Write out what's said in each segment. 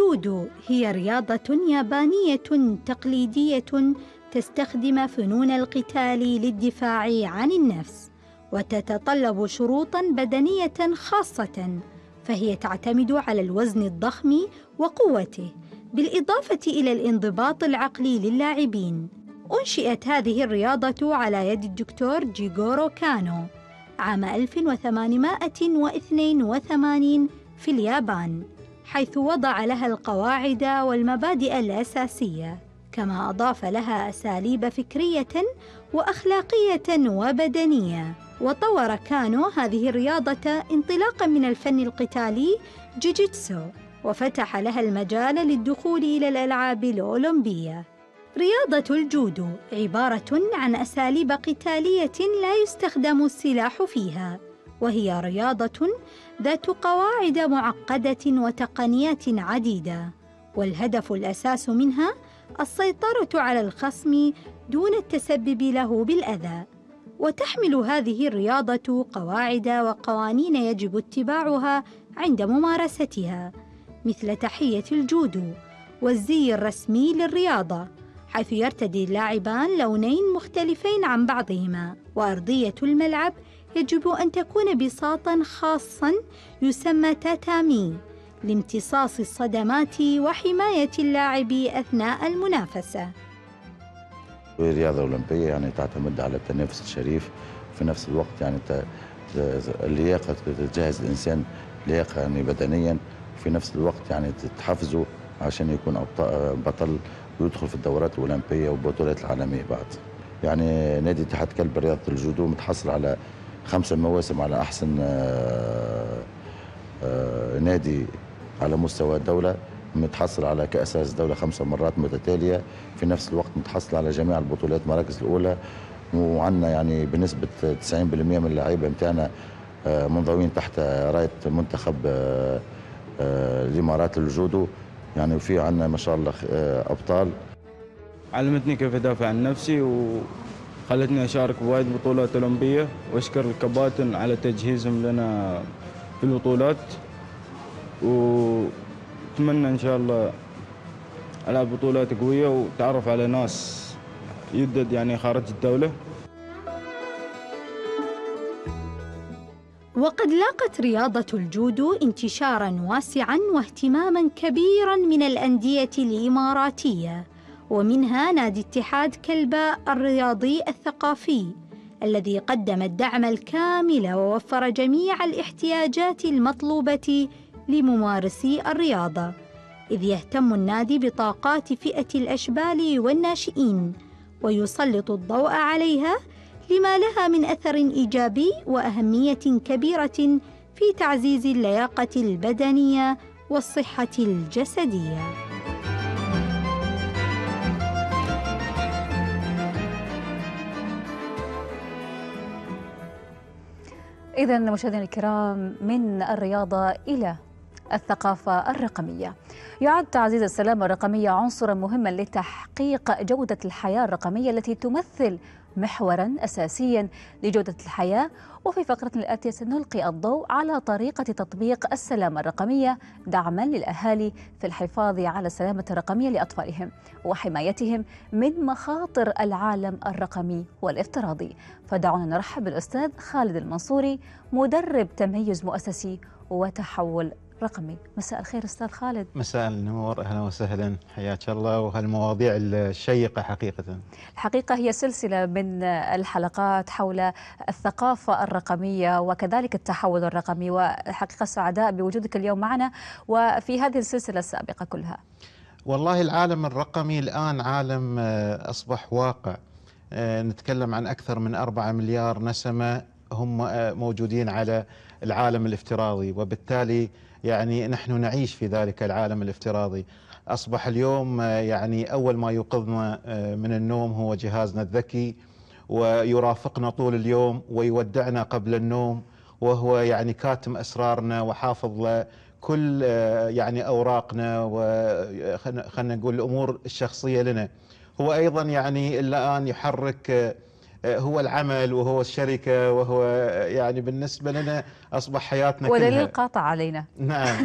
الجودو هي رياضة يابانية تقليدية تستخدم فنون القتال للدفاع عن النفس وتتطلب شروطا بدنية خاصة فهي تعتمد على الوزن الضخم وقوته بالإضافة إلى الانضباط العقلي للاعبين أنشئت هذه الرياضة على يد الدكتور جيغورو كانو عام 1882 في اليابان حيث وضع لها القواعد والمبادئ الأساسية كما أضاف لها أساليب فكرية وأخلاقية وبدنية وطور كانو هذه الرياضة انطلاقا من الفن القتالي جوجيتسو وفتح لها المجال للدخول إلى الألعاب الأولمبية رياضة الجودو عبارة عن أساليب قتالية لا يستخدم السلاح فيها وهي رياضه ذات قواعد معقده وتقنيات عديده والهدف الاساس منها السيطره على الخصم دون التسبب له بالاذى وتحمل هذه الرياضه قواعد وقوانين يجب اتباعها عند ممارستها مثل تحيه الجودو والزي الرسمي للرياضه حيث يرتدي اللاعبان لونين مختلفين عن بعضهما وارضيه الملعب يجب أن تكون بساطا خاصا يسمى تاتامي لامتصاص الصدمات وحماية اللاعب أثناء المنافسة الرياضة الأولمبية يعني تعتمد على التنافس الشريف في نفس الوقت يعني اللياقة تجهز الإنسان لياقة يعني بدنيا وفي نفس الوقت يعني تحفزه عشان يكون بطل ويدخل في الدورات الأولمبية والبطولات العالمية بعد يعني نادي اتحاد كلب رياضة الجودو متحصل على خمس مواسم على احسن آه، آه، نادي على مستوى الدوله متحصل على كاس هذه الدوله خمس مرات متتاليه في نفس الوقت متحصل على جميع البطولات المراكز الاولى وعندنا يعني بنسبه 90% من اللعيبه نتاعنا آه، منضوين تحت رايه منتخب الامارات الجودو يعني وفي عندنا ما شاء الله ابطال علمتني كيف ادافع عن نفسي و خلتني أشارك بوايد بطولات أولمبية وأشكر الكباتن على تجهيزهم لنا في البطولات وأتمنى إن شاء الله ألعب بطولات قوية وتعرف على ناس يدد يعني خارج الدولة وقد لاقت رياضة الجودو انتشاراً واسعاً واهتماماً كبيراً من الأندية الإماراتية ومنها نادي اتحاد كلبا الرياضي الثقافي الذي قدم الدعم الكامل ووفر جميع الاحتياجات المطلوبة لممارسي الرياضة إذ يهتم النادي بطاقات فئة الأشبال والناشئين ويسلط الضوء عليها لما لها من أثر إيجابي وأهمية كبيرة في تعزيز اللياقة البدنية والصحة الجسدية إذا مشاهدينا الكرام من الرياضة إلى الثقافة الرقمية يعد تعزيز السلامة الرقمية عنصرا مهما لتحقيق جودة الحياة الرقمية التي تمثل محورا أساسيا لجودة الحياة وفي فقرة الآتية سنلقي الضوء على طريقة تطبيق السلامة الرقمية دعما للأهالي في الحفاظ على السلامة الرقمية لأطفالهم وحمايتهم من مخاطر العالم الرقمي والافتراضي فدعونا نرحب بالأستاذ خالد المنصوري مدرب تميز مؤسسي وتحول رقمي مساء الخير أستاذ خالد مساء النور أهلا وسهلا حياك الله وهالمواضيع الشيقة حقيقة الحقيقة هي سلسلة من الحلقات حول الثقافة الرقمية وكذلك التحول الرقمي وحقيقة سعداء بوجودك اليوم معنا وفي هذه السلسلة السابقة كلها والله العالم الرقمي الآن عالم آه، أصبح واقع آه، نتكلم عن أكثر من أربعة مليار نسمة هم آه، موجودين على العالم الافتراضي وبالتالي يعني نحن نعيش في ذلك العالم الافتراضي أصبح اليوم آه، يعني أول ما يوقظنا آه، من النوم هو جهازنا الذكي ويرافقنا طول اليوم ويودعنا قبل النوم وهو يعني كاتم أسرارنا وحافظ كل آه، يعني أوراقنا وخلنا نقول الأمور الشخصية لنا هو أيضا يعني الآن يحرك هو العمل وهو الشركة وهو يعني بالنسبة لنا أصبح حياتنا ودليل كلها ودليل قاطع علينا نعم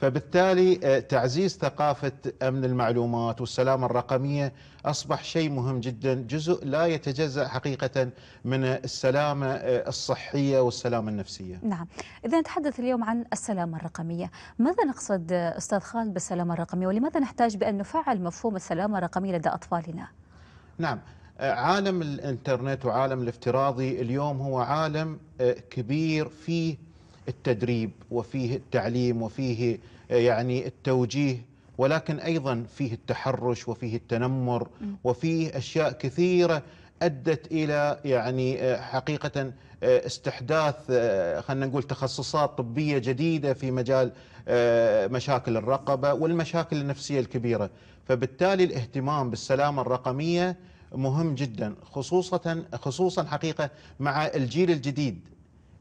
فبالتالي آه، تعزيز ثقافة أمن المعلومات والسلامة الرقمية أصبح شيء مهم جدا جزء لا يتجزأ حقيقة من السلامة آه، الصحية والسلامة النفسية نعم إذا نتحدث اليوم عن السلامة الرقمية ماذا نقصد أستاذ خالد بالسلامة الرقمية ولماذا نحتاج بأن نفعل مفهوم السلامة الرقمية لدى أطفالنا؟ نعم عالم الانترنت وعالم الافتراضي اليوم هو عالم آه، كبير فيه التدريب وفيه التعليم وفيه آه، يعني التوجيه ولكن ايضا فيه التحرش وفيه التنمر وفيه اشياء كثيره ادت الى يعني آه، حقيقه استحداث خلينا نقول تخصصات طبيه جديده في مجال مشاكل الرقبه والمشاكل النفسيه الكبيره، فبالتالي الاهتمام بالسلامه الرقميه مهم جدا خصوصا خصوصا حقيقه مع الجيل الجديد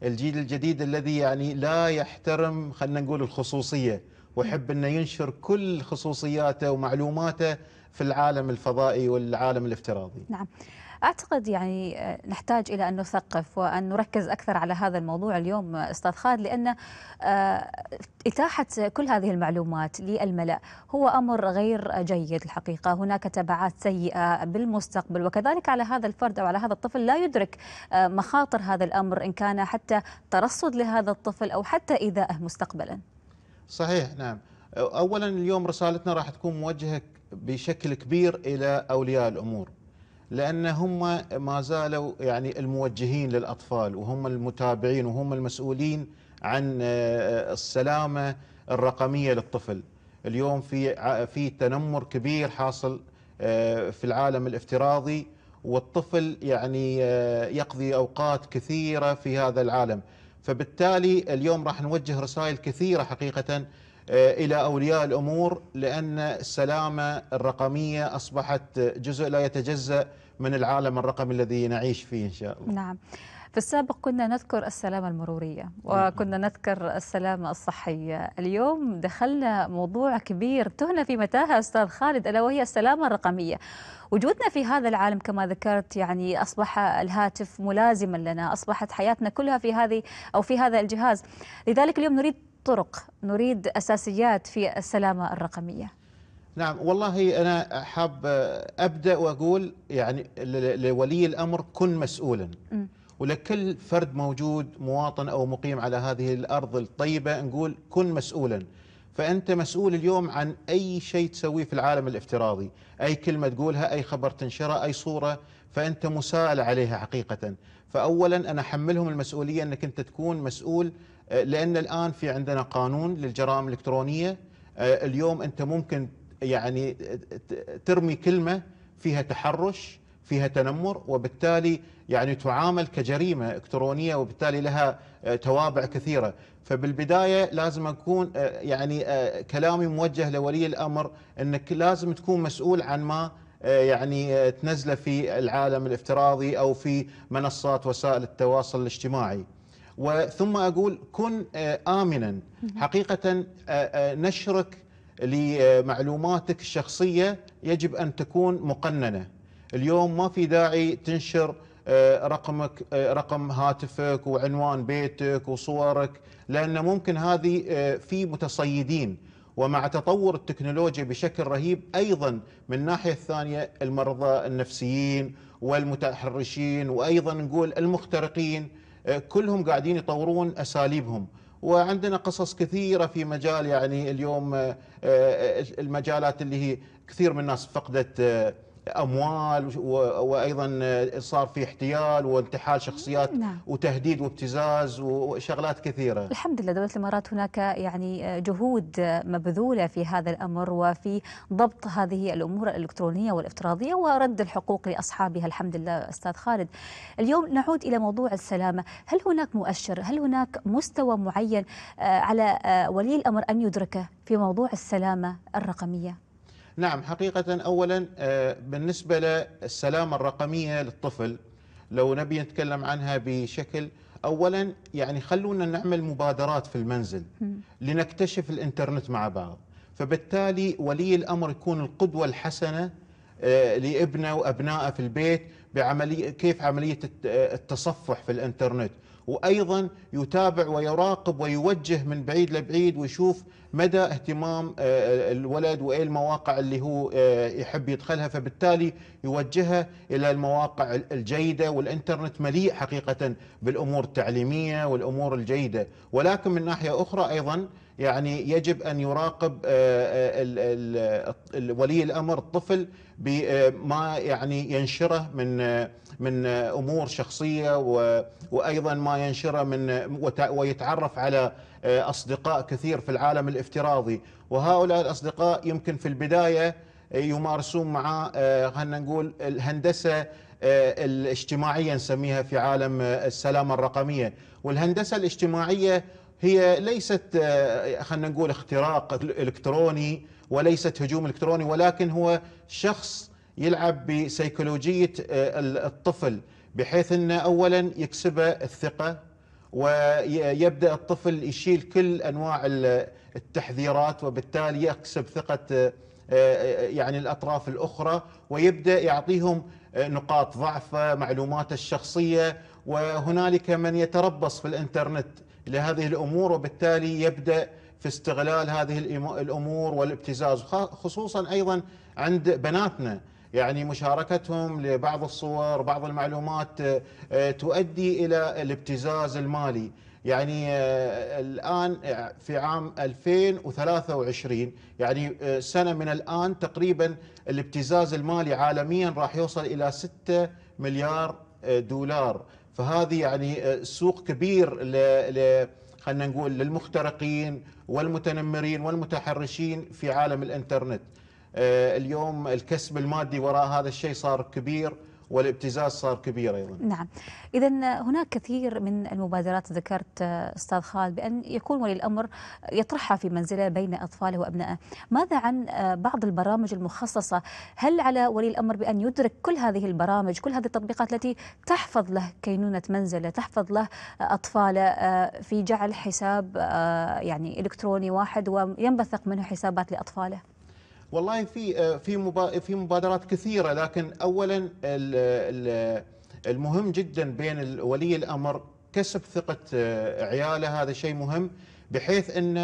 الجيل الجديد الذي يعني لا يحترم خلينا نقول الخصوصيه ويحب انه ينشر كل خصوصياته ومعلوماته في العالم الفضائي والعالم الافتراضي. نعم. أعتقد يعني آه، نحتاج إلى أن نثقف وأن نركز أكثر على هذا الموضوع اليوم آه، أستاذ خالد لأن آه، إتاحة كل هذه المعلومات للملأ هو أمر غير جيد الحقيقة هناك تبعات سيئة بالمستقبل وكذلك على هذا الفرد أو على هذا الطفل لا يدرك مخاطر هذا الأمر إن كان حتى ترصد لهذا الطفل أو حتى إيذائه مستقبلا صحيح نعم أولا اليوم رسالتنا راح تكون موجهة بشكل كبير إلى أولياء الأمور لان هم ما زالوا يعني الموجهين للاطفال وهم المتابعين وهم المسؤولين عن آه، آه، السلامه الرقميه للطفل. اليوم في في تنمر كبير حاصل آه، في العالم الافتراضي والطفل يعني يقضي اوقات كثيره في هذا العالم. فبالتالي اليوم راح نوجه رسائل كثيره حقيقه آه، الى اولياء الامور لان السلامه الرقميه اصبحت جزء لا يتجزا من العالم الرقمي الذي نعيش فيه ان شاء الله. نعم. في السابق كنا نذكر السلامة المرورية نعم. وكنا نذكر السلامة الصحية اليوم دخلنا موضوع كبير تهنا في متاهة أستاذ خالد ألا وهي السلامة الرقمية وجودنا في هذا العالم كما ذكرت يعني أصبح الهاتف ملازما لنا أصبحت حياتنا كلها في هذه أو في هذا الجهاز لذلك اليوم نريد طرق نريد أساسيات في السلامة الرقمية نعم والله أنا حاب أبدأ وأقول يعني لولي الأمر كن مسؤولا م. ولكل فرد موجود مواطن أو مقيم على هذه الأرض الطيبة نقول كن مسؤولا فأنت مسؤول اليوم عن أي شيء تسويه في العالم الافتراضي أي كلمة تقولها أي خبر تنشره أي صورة فأنت مساءل عليها حقيقة فأولا أنا أحملهم المسؤولية أنك أنت تكون مسؤول لان الان في عندنا قانون للجرائم الالكترونيه آه، اليوم انت ممكن يعني ترمي كلمه فيها تحرش فيها تنمر وبالتالي يعني تعامل كجريمه الكترونيه وبالتالي لها آه، توابع كثيره فبالبدايه لازم اكون آه، يعني كلامي موجه لولي الامر انك لازم تكون مسؤول عن ما يعني تنزله في العالم الافتراضي او في منصات وسائل التواصل الاجتماعي. وثم أقول كن آه، آمنا حقيقة آه، آه، نشرك لمعلوماتك الشخصية يجب أن تكون مقننة اليوم ما في داعي تنشر رقمك رقم هاتفك وعنوان بيتك وصورك لأن ممكن هذه في متصيدين ومع تطور التكنولوجيا بشكل رهيب أيضا من الناحية الثانية المرضى النفسيين والمتحرشين وأيضا نقول المخترقين آه، كلهم قاعدين يطورون اساليبهم وعندنا قصص كثيره في مجال يعني اليوم آه، آه، المجالات اللي هي كثير من الناس فقدت اموال وايضا صار في احتيال وانتحال شخصيات نعم. وتهديد وابتزاز وشغلات كثيره. الحمد لله دوله الامارات هناك يعني جهود مبذوله في هذا الامر وفي ضبط هذه الامور الالكترونيه والافتراضيه ورد الحقوق لاصحابها الحمد لله استاذ خالد. اليوم نعود الى موضوع السلامه، هل هناك مؤشر؟ هل هناك مستوى معين آه، على آه، ولي الامر ان يدركه في موضوع السلامه الرقميه؟ نعم حقيقة أولا آه، بالنسبة للسلامة الرقمية للطفل لو نبي نتكلم عنها بشكل أولا يعني خلونا نعمل مبادرات في المنزل لنكتشف الإنترنت مع بعض فبالتالي ولي الأمر يكون القدوة الحسنة آه، لابنه وأبنائه في البيت بعملية كيف عملية آه، التصفح في الإنترنت وايضا يتابع ويراقب ويوجه من بعيد لبعيد ويشوف مدى اهتمام آه، آه، الولد وايه المواقع اللي هو آه، يحب يدخلها فبالتالي يوجهه الى المواقع الجيده والانترنت مليء حقيقه بالامور التعليميه والامور الجيده ولكن من ناحيه اخرى ايضا يعني يجب ان يراقب آه، آه، ولي الامر الطفل بما آه، يعني ينشره من من امور شخصيه وايضا ما ينشره من ويتعرف على اصدقاء كثير في العالم الافتراضي وهؤلاء الاصدقاء يمكن في البدايه يمارسون معه خلينا نقول الهندسه الاجتماعيه نسميها في عالم السلامه الرقميه والهندسه الاجتماعيه هي ليست آه، خلينا نقول اختراق الكتروني وليست هجوم الكتروني ولكن هو شخص يلعب بسيكولوجيه آه، الطفل بحيث انه اولا يكسبه الثقه ويبدا الطفل يشيل كل انواع التحذيرات وبالتالي يكسب ثقه آه، يعني الاطراف الاخرى ويبدا يعطيهم نقاط ضعفه، معلوماته الشخصيه وهنالك من يتربص في الانترنت الى هذه الامور وبالتالي يبدا في استغلال هذه الامور والابتزاز خصوصا ايضا عند بناتنا يعني مشاركتهم لبعض الصور بعض المعلومات آه، تؤدي الى الابتزاز المالي يعني آه، الان آه، في عام 2023 يعني سنه من الان تقريبا الابتزاز المالي عالميا راح يوصل الى 6 مليار دولار فهذه يعني آه، سوق كبير ل, خلينا نقول للمخترقين والمتنمرين والمتحرشين في عالم الانترنت آه، اليوم الكسب المادي وراء هذا الشيء صار كبير والابتزاز صار كبير ايضا. نعم. اذا هناك كثير من المبادرات ذكرت استاذ خالد بان يكون ولي الامر يطرحها في منزله بين اطفاله وابنائه. ماذا عن بعض البرامج المخصصه؟ هل على ولي الامر بان يدرك كل هذه البرامج، كل هذه التطبيقات التي تحفظ له كينونه منزله، تحفظ له اطفاله آه، في جعل حساب آه، يعني الكتروني واحد وينبثق منه حسابات لاطفاله؟ والله في آه، في في مبادرات كثيره لكن اولا المهم جدا بين ولي الامر كسب ثقه آه، عياله هذا شيء مهم بحيث ان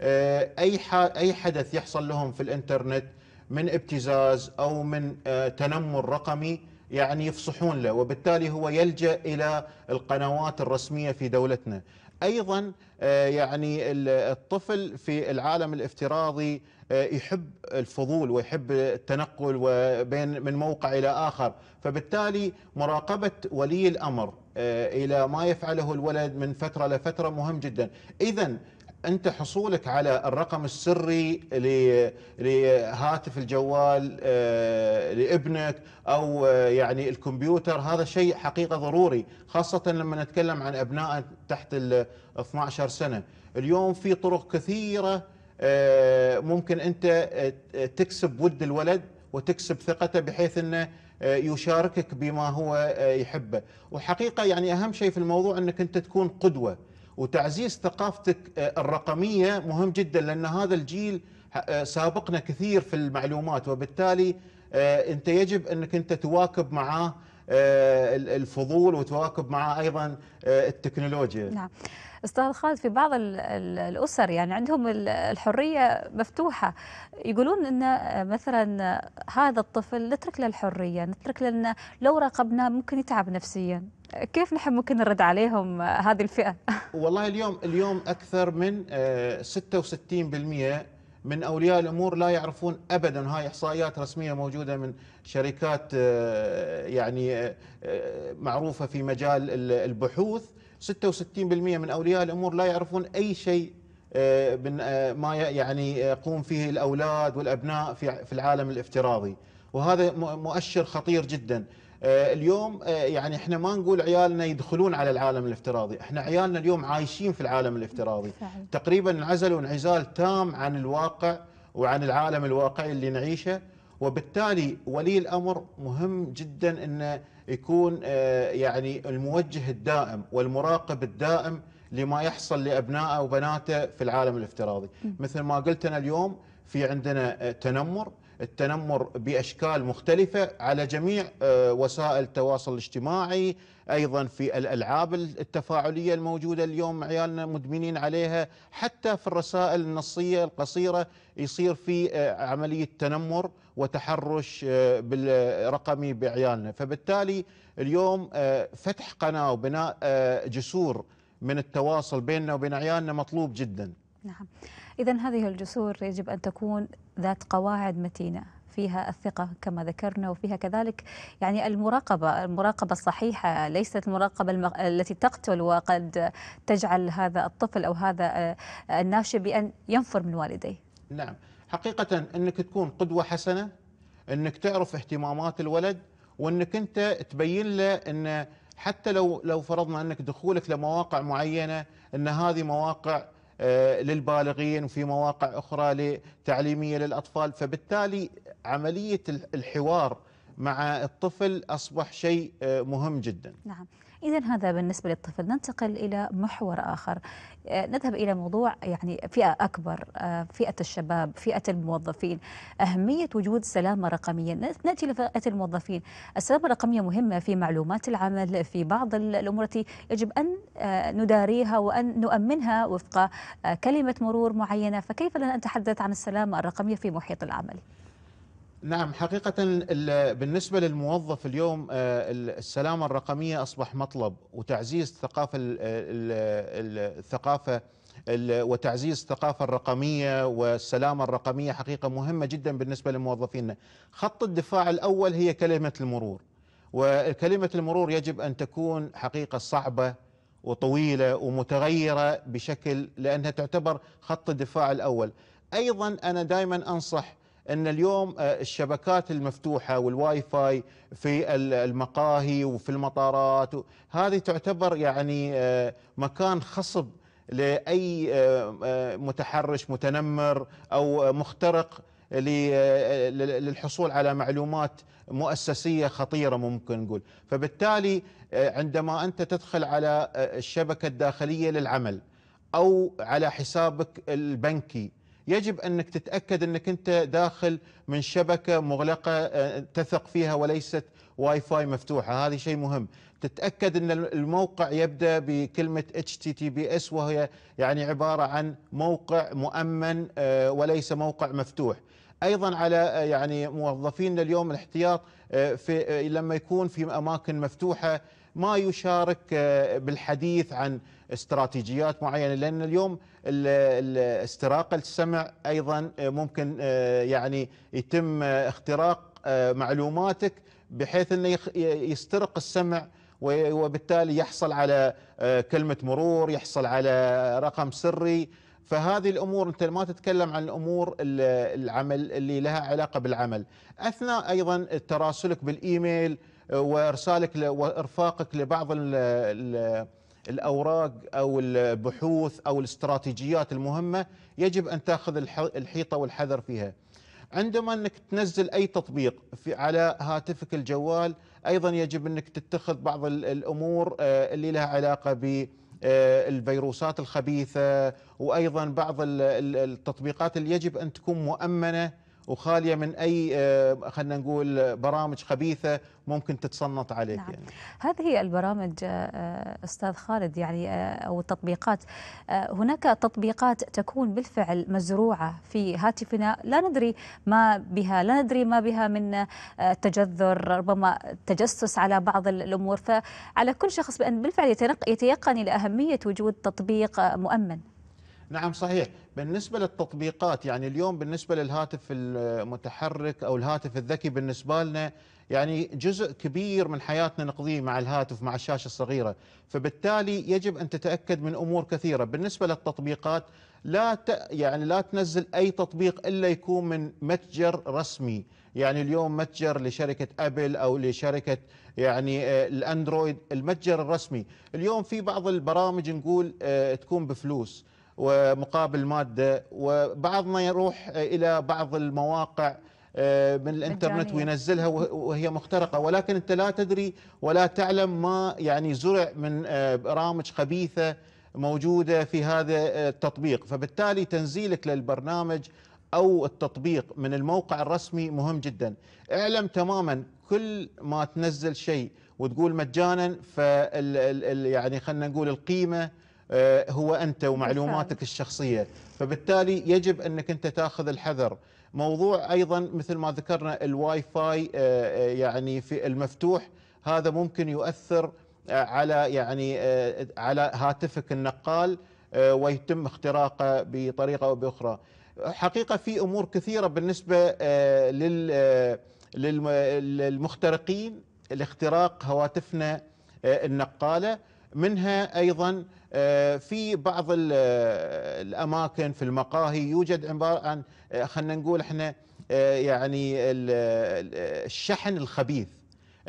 آه، اي اي حدث يحصل لهم في الانترنت من ابتزاز او من تنمر رقمي يعني يفصحون له وبالتالي هو يلجا الى القنوات الرسميه في دولتنا ايضا آه، يعني الطفل في العالم الافتراضي آه، يحب الفضول ويحب التنقل وبين من موقع الى اخر فبالتالي مراقبه ولي الامر آه، الى ما يفعله الولد من فتره لفتره مهم جدا اذا انت حصولك على الرقم السري لهاتف الجوال آه، لابنك او آه، يعني الكمبيوتر هذا شيء حقيقه ضروري خاصه لما نتكلم عن ابناء تحت ال 12 سنه اليوم في طرق كثيره آه، ممكن انت تكسب ود الولد وتكسب ثقته بحيث انه يشاركك بما هو يحبه وحقيقه يعني اهم شيء في الموضوع انك انت تكون قدوه وتعزيز ثقافتك آه، الرقميه مهم جدا لان هذا الجيل آه، سابقنا كثير في المعلومات وبالتالي آه، انت يجب انك انت تواكب معاه الفضول وتواكب معاه ايضا التكنولوجيا. نعم. استاذ خالد في بعض الاسر يعني عندهم الحريه مفتوحه يقولون ان مثلا هذا الطفل نترك له الحريه نترك له لو راقبناه ممكن يتعب نفسيا كيف نحن ممكن نرد عليهم هذه الفئه والله اليوم اليوم اكثر من 66% آه، من اولياء الامور لا يعرفون ابدا هاي احصائيات رسميه موجوده من شركات آه، يعني آه، معروفه في مجال البحوث 66% من اولياء الامور لا يعرفون اي شيء آه، من آه، ما يعني آه، يقوم فيه الاولاد والابناء في في العالم الافتراضي وهذا مؤشر خطير جدا اليوم يعني احنا ما نقول عيالنا يدخلون على العالم الافتراضي، احنا عيالنا اليوم عايشين في العالم الافتراضي، فعلا. تقريبا انعزلوا انعزال تام عن الواقع وعن العالم الواقعي اللي نعيشه، وبالتالي ولي الامر مهم جدا انه يكون آه، يعني الموجه الدائم والمراقب الدائم لما يحصل لابنائه وبناته في العالم الافتراضي مثل ما قلت انا اليوم في عندنا آه، تنمر التنمر باشكال مختلفه على جميع آه، وسائل التواصل الاجتماعي ايضا في الالعاب التفاعليه الموجوده اليوم عيالنا مدمنين عليها حتى في الرسائل النصيه القصيره يصير في آه، عمليه تنمر وتحرش آه، بالرقمي بعيالنا فبالتالي اليوم فتح قناه وبناء جسور من التواصل بيننا وبين عيالنا مطلوب جدا نعم إذا هذه الجسور يجب أن تكون ذات قواعد متينة فيها الثقة كما ذكرنا وفيها كذلك يعني المراقبة المراقبة الصحيحة ليست المراقبة المغ... التي تقتل وقد تجعل هذا الطفل أو هذا آه، الناشئ بأن ينفر من والديه نعم حقيقة أنك تكون قدوة حسنة أنك تعرف اهتمامات الولد وأنك أنت تبين له أن حتى لو لو فرضنا أنك دخولك لمواقع معينة أن هذه مواقع آه، للبالغين وفي مواقع أخرى تعليمية للأطفال فبالتالي عملية الحوار مع الطفل أصبح شيء آه، مهم جدا نعم إذا هذا بالنسبة للطفل ننتقل إلى محور آخر آه، نذهب إلى موضوع يعني فئة أكبر آه، فئة الشباب فئة الموظفين أهمية وجود سلامة رقمية نأتي لفئة الموظفين السلامة الرقمية مهمة في معلومات العمل في بعض الأمور التي يجب أن آه، نداريها وأن نؤمنها وفق كلمة مرور معينة فكيف لنا أن نتحدث عن السلامة الرقمية في محيط العمل؟ نعم حقيقة بالنسبة للموظف اليوم آه، السلامة الرقمية أصبح مطلب وتعزيز ثقافة الثقافة وتعزيز الثقافة الرقمية والسلامة الرقمية حقيقة مهمة جدا بالنسبة لموظفينا خط الدفاع الأول هي كلمة المرور وكلمة المرور يجب أن تكون حقيقة صعبة وطويلة ومتغيرة بشكل لأنها تعتبر خط الدفاع الأول أيضا أنا دائما أنصح ان اليوم آه، الشبكات المفتوحه والواي فاي في المقاهي وفي المطارات هذه تعتبر يعني آه، مكان خصب لاي آه، متحرش متنمر او مخترق للحصول على معلومات مؤسسيه خطيره ممكن نقول، فبالتالي عندما انت تدخل على الشبكه الداخليه للعمل او على حسابك البنكي يجب انك تتاكد انك انت داخل من شبكه مغلقه آه، تثق فيها وليست واي فاي مفتوحه هذا شيء مهم تتاكد ان الموقع يبدا بكلمه اتش تي تي بي اس وهي يعني عباره عن موقع مؤمن آه، وليس موقع مفتوح ايضا على آه، يعني موظفينا اليوم الاحتياط في لما يكون في اماكن مفتوحه ما يشارك آه، بالحديث عن استراتيجيات معينه لان اليوم استراق السمع ايضا آه، ممكن آه، يعني يتم اختراق معلوماتك بحيث انه يسترق السمع وبالتالي يحصل على كلمه مرور يحصل على رقم سري فهذه الامور انت ما تتكلم عن الامور العمل اللي لها علاقه بالعمل اثناء ايضا تراسلك بالايميل وارسالك وارفاقك لبعض ال الاوراق او البحوث او الاستراتيجيات المهمه يجب ان تاخذ الحيطه والحذر فيها. عندما انك تنزل اي تطبيق في على هاتفك الجوال ايضا يجب انك تتخذ بعض الامور آه، اللي لها علاقه ب آه، الفيروسات الخبيثه وايضا بعض التطبيقات اللي يجب ان تكون مؤمنه وخاليه من اي آه، خلينا نقول برامج خبيثه ممكن تتصنط عليك نعم. يعني. هذه البرامج آه، آه، استاذ خالد يعني او التطبيقات هناك تطبيقات تكون بالفعل مزروعه في هاتفنا لا ندري ما بها لا ندري ما بها من تجذر ربما تجسس على بعض الامور فعلى كل شخص بان بالفعل يتيقن لاهميه وجود تطبيق مؤمن نعم صحيح بالنسبة للتطبيقات يعني اليوم بالنسبة للهاتف المتحرك أو الهاتف الذكي بالنسبة لنا يعني جزء كبير من حياتنا نقضيه مع الهاتف مع الشاشة الصغيرة فبالتالي يجب أن تتأكد من أمور كثيرة بالنسبة للتطبيقات لا ت... يعني لا تنزل أي تطبيق إلا يكون من متجر رسمي يعني اليوم متجر لشركة أبل أو لشركة يعني آه، الأندرويد المتجر الرسمي اليوم في بعض البرامج نقول آه، تكون بفلوس ومقابل ماده وبعضنا يروح الى بعض المواقع آه، من الانترنت وينزلها وهي مخترقه ولكن انت لا تدري ولا تعلم ما يعني زرع من آه، برامج خبيثه موجوده في هذا آه، التطبيق فبالتالي تنزيلك للبرنامج او التطبيق من الموقع الرسمي مهم جدا اعلم تماما كل ما تنزل شيء وتقول مجانا ف يعني خلينا نقول القيمه آه، هو أنت ومعلوماتك الشخصية فبالتالي يجب أنك أنت تأخذ الحذر موضوع أيضا مثل ما ذكرنا الواي فاي آه، آه، يعني في المفتوح هذا ممكن يؤثر على يعني على هاتفك النقال ويتم اختراقه بطريقه او باخرى. حقيقه في امور كثيره بالنسبه للمخترقين لاختراق هواتفنا النقاله منها ايضا آه، في بعض آه، الاماكن في المقاهي يوجد عباره عن آه، خلينا نقول احنا يعني الشحن الخبيث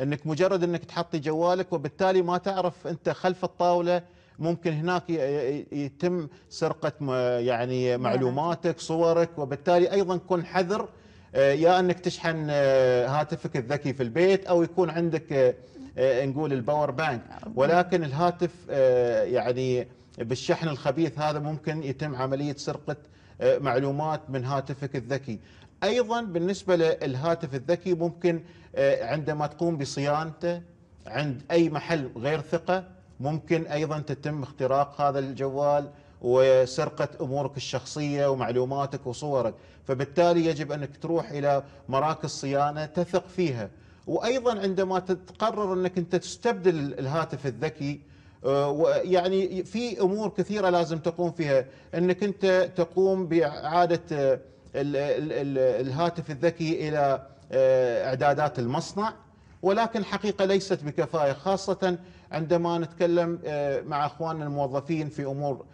انك مجرد انك تحطي جوالك وبالتالي ما تعرف انت خلف الطاوله ممكن هناك يتم سرقه يعني نعم. معلوماتك صورك وبالتالي ايضا كن حذر يا انك تشحن هاتفك الذكي في البيت او يكون عندك آه، نقول الباور بانك ولكن الهاتف آه، يعني بالشحن الخبيث هذا ممكن يتم عملية سرقة آه، معلومات من هاتفك الذكي أيضا بالنسبة للهاتف الذكي ممكن عندما تقوم بصيانته عند أي محل غير ثقة ممكن أيضا تتم اختراق هذا الجوال وسرقة أمورك الشخصية ومعلوماتك وصورك فبالتالي يجب أنك تروح إلى مراكز صيانة تثق فيها وايضا عندما تقرر انك انت تستبدل الهاتف الذكي آه، يعني في امور كثيره لازم تقوم فيها انك انت تقوم باعاده آه، الهاتف الذكي الى آه، اعدادات المصنع ولكن حقيقه ليست بكفاءه خاصه عندما نتكلم مع اخواننا الموظفين في امور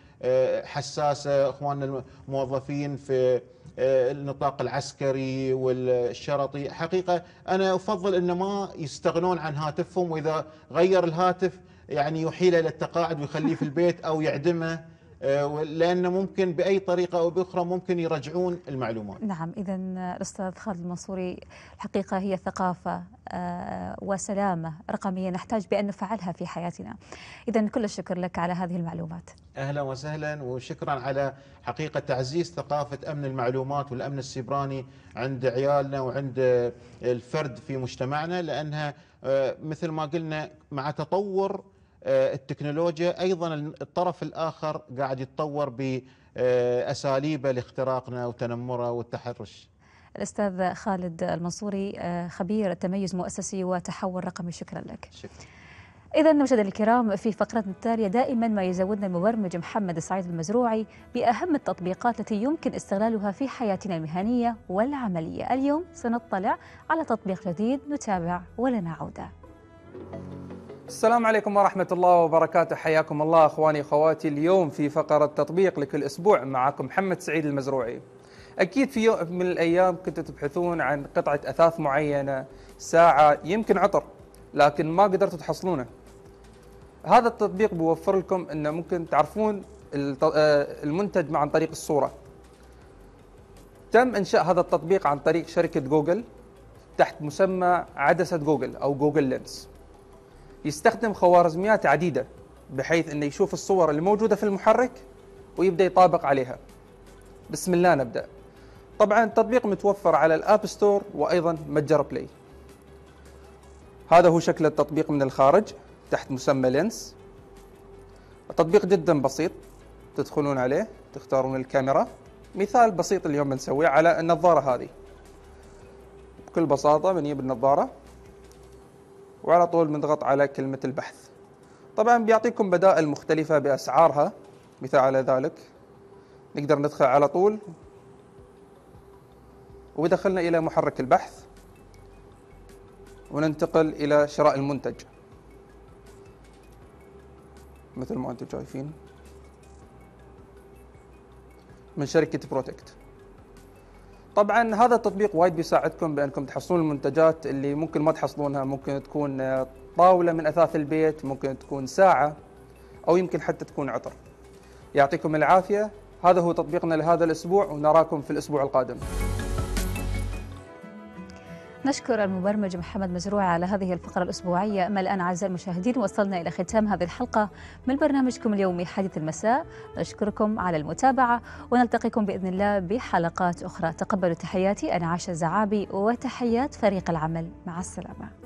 حساسه اخواننا الموظفين في آه، النطاق العسكري والشرطي حقيقة أنا أفضل أن ما يستغنون عن هاتفهم وإذا غير الهاتف يعني يحيله للتقاعد ويخليه في البيت أو يعدمه آه، لأن ممكن بأي طريقة أو بأخرى ممكن يرجعون المعلومات نعم إذا الأستاذ خالد المنصوري الحقيقة هي ثقافة آه، وسلامة رقمية نحتاج بأن نفعلها في حياتنا إذا كل الشكر لك على هذه المعلومات أهلا وسهلا وشكرا على حقيقة تعزيز ثقافة أمن المعلومات والأمن السيبراني عند عيالنا وعند الفرد في مجتمعنا لأنها آه، مثل ما قلنا مع تطور آه، التكنولوجيا ايضا الطرف الاخر قاعد يتطور باساليبه لاختراقنا وتنمره والتحرش الاستاذ خالد المنصوري آه، خبير التميز مؤسسي وتحول رقمي شكرا لك شكرا إذا مشاهدينا الكرام في فقرتنا التالية دائما ما يزودنا المبرمج محمد السعيد المزروعي بأهم التطبيقات التي يمكن استغلالها في حياتنا المهنية والعملية اليوم سنطلع على تطبيق جديد نتابع ولنا عودة السلام عليكم ورحمة الله وبركاته حياكم الله أخواني أخواتي اليوم في فقرة تطبيق لكل أسبوع معكم محمد سعيد المزروعي أكيد في يوم من الأيام كنتوا تبحثون عن قطعة أثاث معينة ساعة يمكن عطر لكن ما قدرتوا تحصلونه هذا التطبيق بيوفر لكم أن ممكن تعرفون آه، المنتج عن طريق الصورة تم إنشاء هذا التطبيق عن طريق شركة جوجل تحت مسمى عدسة جوجل أو جوجل لينس يستخدم خوارزميات عديدة بحيث أنه يشوف الصور الموجودة في المحرك ويبدأ يطابق عليها بسم الله نبدأ طبعا التطبيق متوفر على الاب ستور وايضا متجر بلاي هذا هو شكل التطبيق من الخارج تحت مسمى لينس التطبيق جدا بسيط تدخلون عليه تختارون الكاميرا مثال بسيط اليوم بنسويه على النظارة هذه بكل بساطة بنجيب النظارة وعلى طول بنضغط على كلمة البحث طبعا بيعطيكم بدائل مختلفة بأسعارها مثال على ذلك نقدر ندخل على طول ودخلنا إلى محرك البحث وننتقل إلى شراء المنتج مثل ما أنتم شايفين من شركة بروتكت طبعا هذا التطبيق وايد بيساعدكم بانكم تحصلون المنتجات اللي ممكن ما تحصلونها ممكن تكون طاوله من اثاث البيت ممكن تكون ساعه او يمكن حتى تكون عطر يعطيكم العافيه هذا هو تطبيقنا لهذا الاسبوع ونراكم في الاسبوع القادم نشكر المبرمج محمد مزروع على هذه الفقرة الأسبوعية أما الآن أعزائي المشاهدين وصلنا إلى ختام هذه الحلقة من برنامجكم اليومي حديث المساء نشكركم على المتابعة ونلتقيكم بإذن الله بحلقات أخرى تقبلوا تحياتي أنا عاشة الزعابي وتحيات فريق العمل مع السلامة